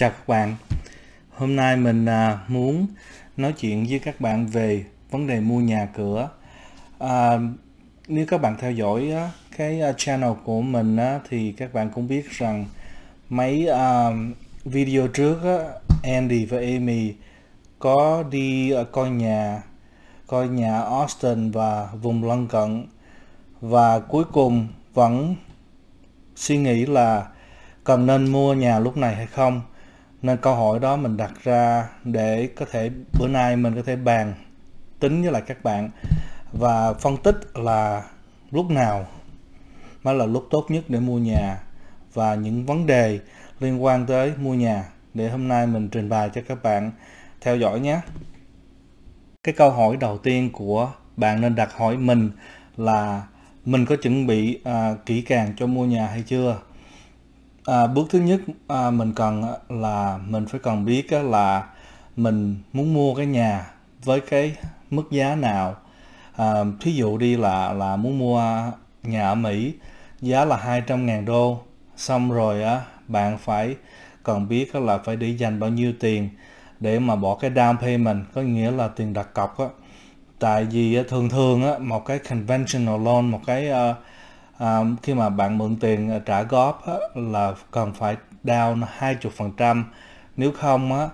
chào các bạn hôm nay mình à, muốn nói chuyện với các bạn về vấn đề mua nhà cửa à, nếu các bạn theo dõi cái à, channel của mình thì các bạn cũng biết rằng mấy à, video trước Andy và Amy có đi coi nhà coi nhà Austin và vùng lân cận và cuối cùng vẫn suy nghĩ là cần nên mua nhà lúc này hay không nên câu hỏi đó mình đặt ra để có thể bữa nay mình có thể bàn tính với lại các bạn và phân tích là lúc nào mới là lúc tốt nhất để mua nhà và những vấn đề liên quan tới mua nhà để hôm nay mình trình bày cho các bạn theo dõi nhé cái câu hỏi đầu tiên của bạn nên đặt hỏi mình là mình có chuẩn bị à, kỹ càng cho mua nhà hay chưa à, bước thứ nhất à, mình cần là mình phải cần biết là mình muốn mua cái nhà với cái mức giá nào à, thí dụ đi là là muốn mua nhà ở Mỹ giá là 200.000 đô xong rồi á bạn phải cần biết là phải để dành bao nhiêu tiền để mà bỏ cái down payment có nghĩa là tiền đặt cọc á tại vì thường thường á một cái conventional loan một cái uh, à, khi mà bạn mượn tiền à, trả góp á, là cần phải down 20% nếu không á,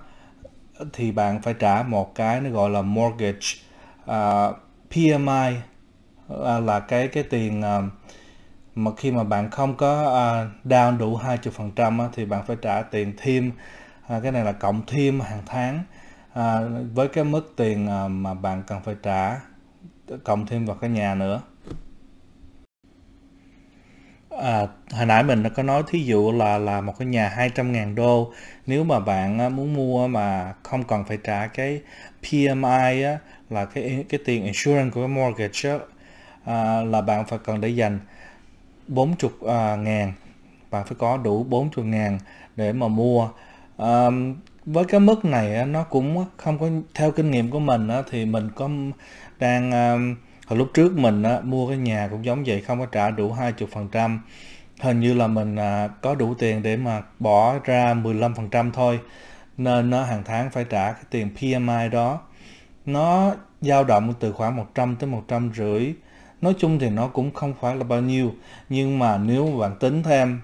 thì bạn phải trả một cái nó gọi là mortgage à, PMI à, là cái cái tiền à, mà khi mà bạn không có à, down đủ 20% á, thì bạn phải trả tiền thêm à, cái này là cộng thêm hàng tháng à, với cái mức tiền à, mà bạn cần phải trả cộng thêm vào cái nhà nữa à, hồi nãy mình đã có nói thí dụ là là một cái nhà 200.000 đô nếu mà bạn à, muốn mua mà không cần phải trả cái PMI á, là cái cái tiền insurance của cái mortgage á, à, là bạn phải cần để dành 40 à, ngàn bạn phải có đủ 40 ngàn để mà mua à, với cái mức này nó cũng không có theo kinh nghiệm của mình thì mình có đang hồi lúc trước mình á, mua cái nhà cũng giống vậy không có trả đủ 20 phần trăm hình như là mình à, có đủ tiền để mà bỏ ra 15 phần trăm thôi nên nó hàng tháng phải trả cái tiền PMI đó nó dao động từ khoảng 100 tới 100 rưỡi nói chung thì nó cũng không phải là bao nhiêu nhưng mà nếu bạn tính thêm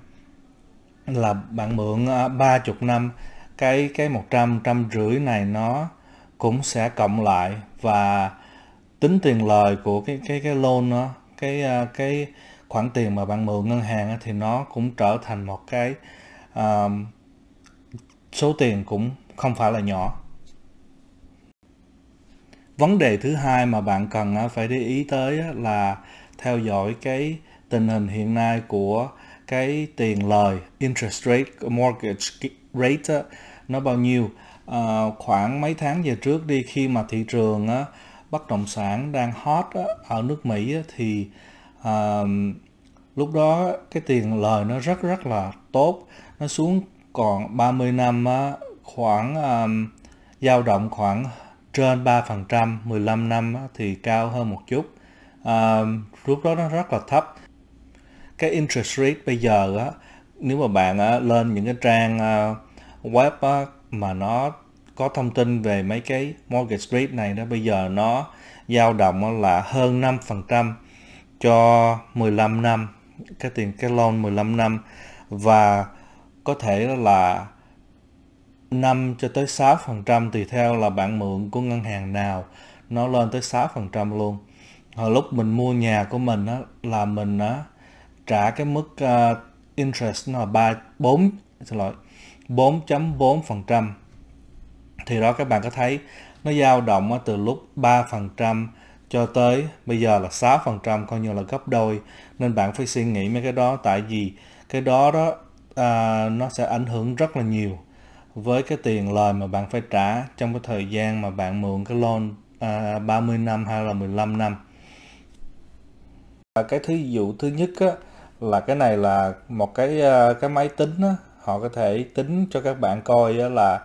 là bạn mượn à, ba chục năm cái cái một trăm trăm rưỡi này nó cũng sẽ cộng lại và tính tiền lời của cái cái cái loan đó cái à, cái khoản tiền mà bạn mượn ngân hàng đó, thì nó cũng trở thành một cái uh, số tiền cũng không phải là nhỏ vấn đề thứ hai mà bạn cần à, phải để ý tới là theo dõi cái tình hình hiện nay của cái tiền lời interest rate mortgage rate nó bao nhiêu à, khoảng mấy tháng về trước đi khi mà thị trường bất động sản đang hot ở nước Mỹ thì uh, lúc đó cái tiền lời nó rất rất là tốt nó xuống còn 30 năm khoảng um, dao động khoảng trên 3%, 15 năm thì cao hơn một chút. Um, lúc đó nó rất là thấp. Cái interest rate bây giờ á, nếu mà bạn á, ờ, lên những cái trang uh, web á, mà nó có thông tin về mấy cái mortgage rate này đó bây giờ nó dao động là hơn 5% cho 15 năm cái tiền cái loan 15 năm và có thể là 5 cho tới 6% tùy theo là bạn mượn của ngân hàng nào nó lên tới 6% luôn hồi lúc mình mua nhà của mình đó là mình á, trả cái mức uh, interest nó là 3 4 xin lỗi 4.4% thì đó các bạn có thấy nó dao động từ lúc 3% cho tới bây giờ là 6% coi như là gấp đôi nên bạn phải suy nghĩ mấy cái đó tại vì cái đó đó à, nó sẽ ảnh hưởng rất là nhiều với cái tiền lời mà bạn phải trả trong cái thời gian mà bạn mượn cái loan à, 30 năm hay là 15 năm và cái thí dụ thứ nhất á, là cái này là một cái à, cái máy tính á, họ có thể tính cho các bạn coi á, là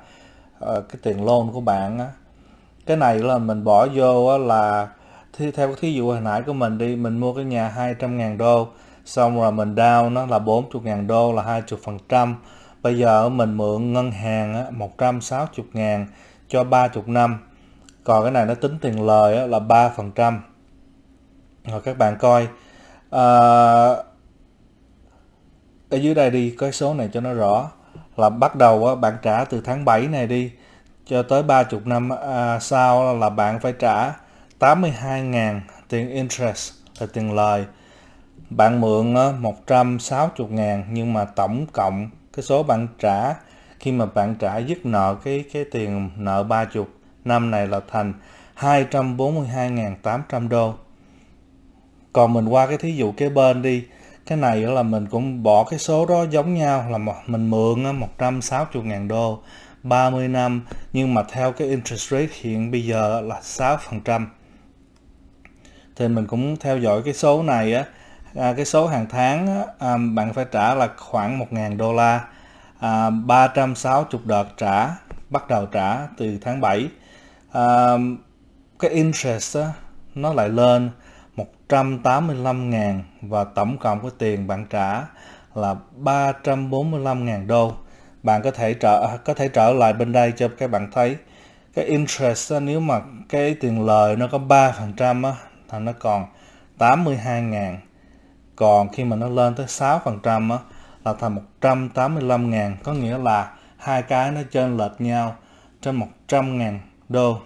Ờ, cái tiền loan của bạn á cái này là mình bỏ vô là theo cái thí dụ hồi nãy của mình đi mình mua cái nhà 200.000 đô xong rồi mình down nó là 40.000 đô là 20 phần trăm bây giờ mình mượn ngân hàng á 160.000 cho 30 năm còn cái này nó tính tiền lời là 3 phần trăm rồi các bạn coi à, ở dưới đây đi cái số này cho nó rõ là bắt đầu bạn trả từ tháng 7 này đi cho tới 30 năm à, sau là bạn phải trả 82.000 tiền interest là tiền lời bạn mượn 160 ngàn nhưng mà tổng cộng cái số bạn trả khi mà bạn trả dứt nợ cái cái tiền nợ 30 năm này là thành 242.800 đô. Còn mình qua cái thí dụ kế bên đi cái này là mình cũng bỏ cái số đó giống nhau là một, mình mượn 160 ngàn đô 30 năm nhưng mà theo cái interest rate hiện bây giờ là 6% thì mình cũng theo dõi cái số này á à, cái số hàng tháng à, bạn phải trả là khoảng 1.000 đô la à, 360 đợt trả bắt đầu trả từ tháng 7 à, cái interest á, nó lại lên 185 000 và tổng cộng của tiền bạn trả là 345 000 đô. Bạn có thể trở có thể trở lại bên đây cho các bạn thấy cái interest đó, nếu mà cái tiền lời nó có 3% á thì nó còn 82 000 Còn khi mà nó lên tới 6% á là thành 185 000 có nghĩa là hai cái nó trên lệch nhau trên 100 000 đô.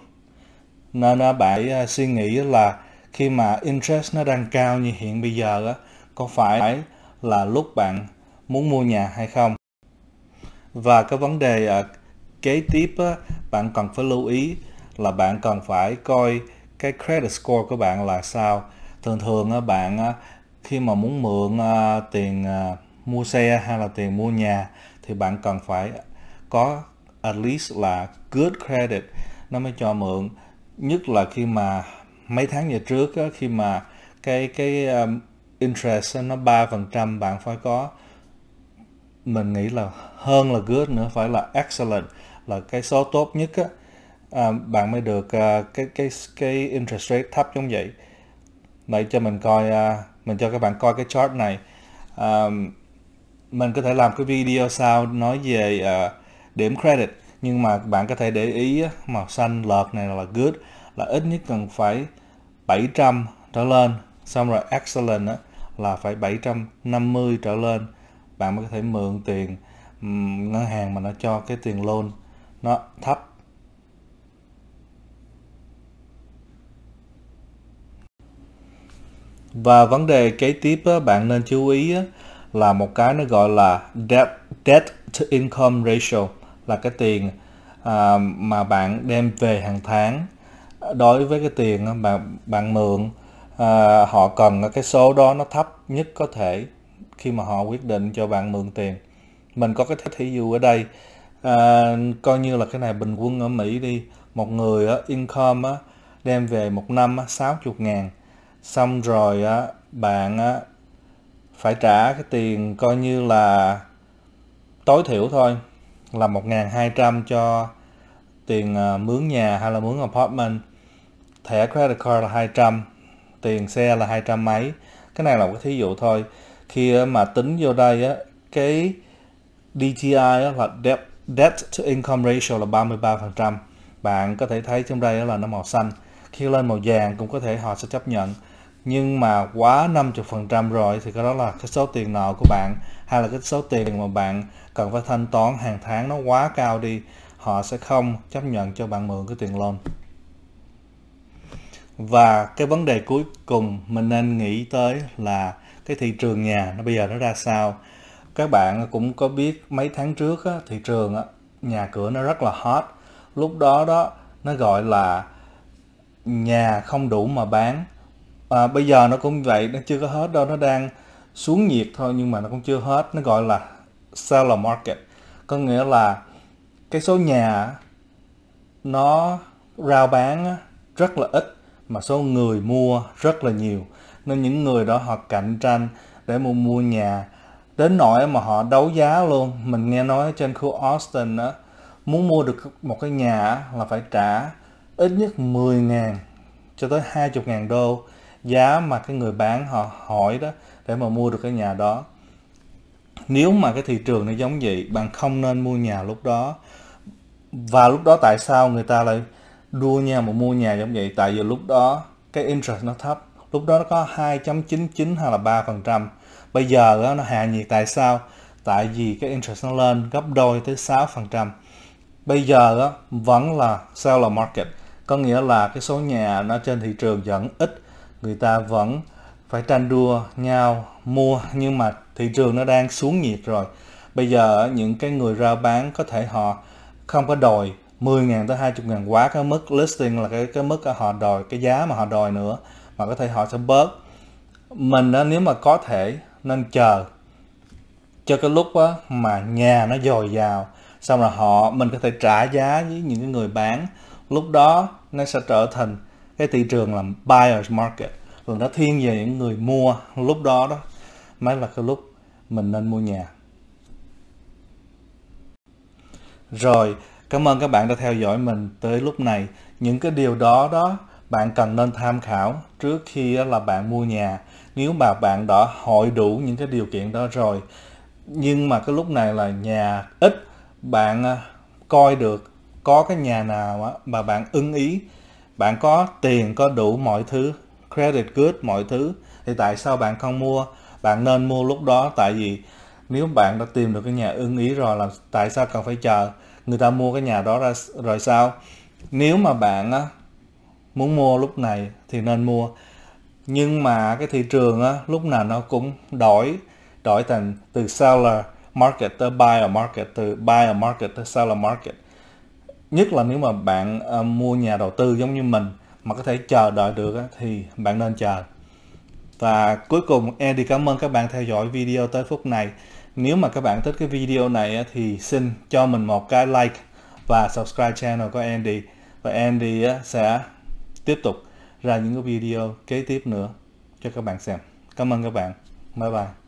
Nên bạn à, suy nghĩ là khi mà interest nó đang cao như hiện bây giờ á, có phải là lúc bạn muốn mua nhà hay không? Và cái vấn đề uh, kế tiếp á, bạn cần phải lưu ý là bạn cần phải coi cái credit score của bạn là sao. Thường thường á, bạn á, khi mà muốn mượn à, tiền à, mua xe hay là tiền mua nhà thì bạn cần phải có at least là good credit nó mới cho mượn nhất là khi mà mấy tháng về trước á, khi mà cái cái um, interest nó ba phần trăm bạn phải có mình nghĩ là hơn là good nữa phải là excellent là cái số tốt nhất á à, bạn mới được à, cái cái cái interest rate thấp giống vậy vậy cho mình coi à, mình cho các bạn coi cái chart này à, mình có thể làm cái video sau nói về à, điểm credit nhưng mà bạn có thể để ý màu xanh lợt này là good là ít nhất cần phải 700 trở lên xong rồi excellent á là phải 750 trở lên bạn mới có thể mượn tiền ngân hàng mà nó cho cái tiền loan nó thấp và vấn đề kế tiếp á, bạn nên chú ý á, là một cái nó gọi là debt, debt to income ratio là cái tiền à, mà bạn đem về hàng tháng đối với cái tiền mà bạn mượn à, họ cần cái số đó nó thấp nhất có thể khi mà họ quyết định cho bạn mượn tiền mình có cái thí dụ ở đây à, coi như là cái này bình quân ở Mỹ đi một người á, income á, đem về một năm á, 60 ngàn xong rồi á, bạn á, phải trả cái tiền coi như là tối thiểu thôi là 1.200 cho tiền à, mướn nhà hay là mướn apartment thẻ credit card là 200 tiền xe là 200 mấy cái này là một cái thí dụ thôi khi mà tính vô đây á cái DTI á, là debt, debt to income ratio là 33% bạn có thể thấy trong đây là nó màu xanh khi lên màu vàng cũng có thể họ sẽ chấp nhận nhưng mà quá 50% rồi thì cái đó là cái số tiền nợ của bạn hay là cái số tiền mà bạn cần phải thanh toán hàng tháng nó quá cao đi họ sẽ không chấp nhận cho bạn mượn cái tiền loan và cái vấn đề cuối cùng mình nên nghĩ tới là cái thị trường nhà nó bây giờ nó ra sao các bạn cũng có biết mấy tháng trước á, thị trường á, nhà cửa nó rất là hot lúc đó đó nó gọi là nhà không đủ mà bán à, bây giờ nó cũng vậy nó chưa có hết đâu nó đang xuống nhiệt thôi nhưng mà nó cũng chưa hết nó gọi là seller market có nghĩa là cái số nhà nó rao bán rất là ít mà số người mua rất là nhiều nên những người đó họ cạnh tranh để mua mua nhà đến nỗi mà họ đấu giá luôn mình nghe nói trên khu Austin á muốn mua được một cái nhà là phải trả ít nhất 10 ngàn cho tới 20 ngàn đô giá mà cái người bán họ hỏi đó để mà mua được cái nhà đó nếu mà cái thị trường nó giống vậy bạn không nên mua nhà lúc đó và lúc đó tại sao người ta lại đua nhau mà mua nhà giống vậy tại vì lúc đó cái interest nó thấp lúc đó nó có 2.99 hay là 3 phần trăm bây giờ đó, nó hạ nhiệt tại sao tại vì cái interest nó lên gấp đôi tới 6 phần trăm bây giờ đó, vẫn là seller market có nghĩa là cái số nhà nó trên thị trường vẫn ít người ta vẫn phải tranh đua nhau mua nhưng mà thị trường nó đang xuống nhiệt rồi bây giờ những cái người ra bán có thể họ không có đòi 10.000 tới 20.000 quá cái mức listing là cái cái mức họ đòi cái giá mà họ đòi nữa mà có thể họ sẽ bớt mình đó, nếu mà có thể nên chờ cho cái lúc đó, mà nhà nó dồi dào xong rồi họ mình có thể trả giá với những cái người bán lúc đó nó sẽ trở thành cái thị trường là buyer's market là nó thiên về những người mua lúc đó đó mới là cái lúc mình nên mua nhà rồi Cảm ơn các bạn đã theo dõi mình tới lúc này. Những cái điều đó đó bạn cần nên tham khảo trước khi là bạn mua nhà. Nếu mà bạn đã hội đủ những cái điều kiện đó rồi, nhưng mà cái lúc này là nhà ít, bạn à, coi được có cái nhà nào mà bạn ưng ý, bạn có tiền, có đủ mọi thứ, credit good mọi thứ, thì tại sao bạn không mua? Bạn nên mua lúc đó tại vì nếu bạn đã tìm được cái nhà ưng ý rồi là tại sao cần phải chờ? người ta mua cái nhà đó ra rồi sao nếu mà bạn á, muốn mua lúc này thì nên mua nhưng mà cái thị trường á, lúc nào nó cũng đổi đổi thành từ seller market tới buyer market từ buyer market tới seller market nhất là nếu mà bạn uh, mua nhà đầu tư giống như mình mà có thể chờ đợi được á, thì bạn nên chờ và cuối cùng Andy cảm ơn các bạn theo dõi video tới phút này nếu mà các bạn thích cái video này thì xin cho mình một cái like và subscribe channel của Andy và Andy sẽ tiếp tục ra những cái video kế tiếp nữa cho các bạn xem. Cảm ơn các bạn. Bye bye.